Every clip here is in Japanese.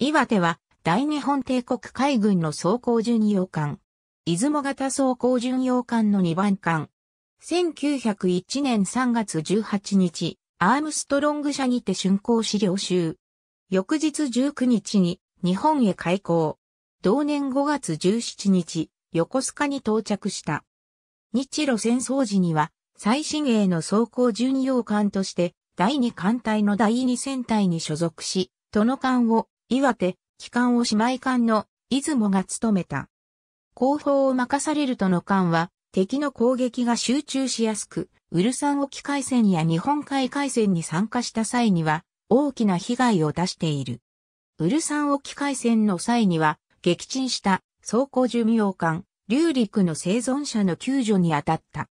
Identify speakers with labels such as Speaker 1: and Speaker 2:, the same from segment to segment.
Speaker 1: 岩手は大日本帝国海軍の装甲巡洋艦。出雲型装甲巡洋艦の2番艦。1901年3月18日、アームストロング社にて竣工資料集。翌日19日に日本へ開港。同年5月17日、横須賀に到着した。日露戦争時には最新鋭の装甲巡洋艦として第2艦隊の第2戦隊に所属し、都の艦を岩手、機関を姉妹艦の出雲が務めた。後方を任されるとの艦は、敵の攻撃が集中しやすく、ウルサン沖海戦や日本海海戦に参加した際には、大きな被害を出している。ウルサン沖海戦の際には、撃沈した装甲寿命艦、竜陸の生存者の救助に当たった。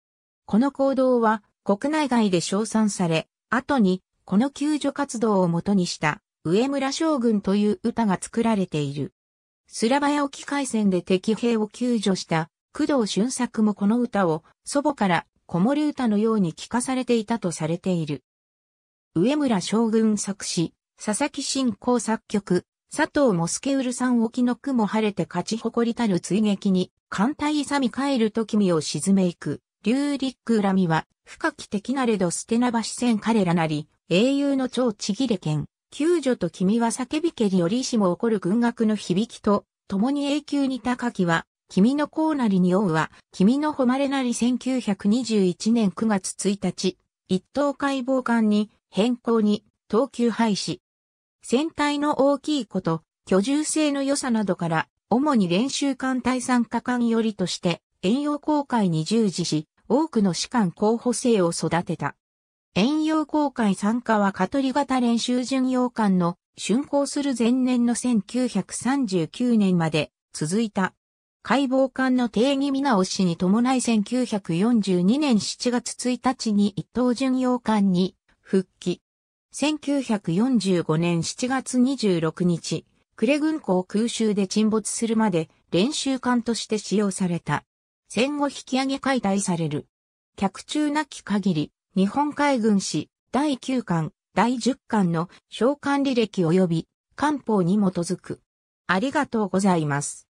Speaker 1: この行動は国内外で称賛され、後にこの救助活動をもとにした上村将軍という歌が作られている。スラバヤ沖海戦で敵兵を救助した工藤俊作もこの歌を祖母から子守歌のように聞かされていたとされている。上村将軍作詞、佐々木信仰作曲、佐藤モスケウルさん沖の雲晴れて勝ち誇りたる追撃に、艦隊勇み帰ると身を沈めいく、リック恨みは、深き敵なれど捨てなば視線彼らなり、英雄の超ちぎれ剣。救助と君は叫びけりよりしも起こる軍楽の響きと、共に永久に高きは、君の功なりに王は、君の誉れなり1921年9月1日、一等解剖官に、変更に、等級廃止。船体の大きいこと、居住性の良さなどから、主に練習艦対参加艦よりとして、遠洋航海に従事し、多くの士官候補生を育てた。遠洋航海参加はカトリ型練習巡洋艦の竣工する前年の1939年まで続いた。解剖艦の定義見直しに伴い1942年7月1日に一等巡洋艦に復帰。1945年7月26日、クレ軍港空襲で沈没するまで練習艦として使用された。戦後引き上げ解体される。客中なき限り、日本海軍史第9巻、第10巻の召喚履歴及び官報に基づく。ありがとうございます。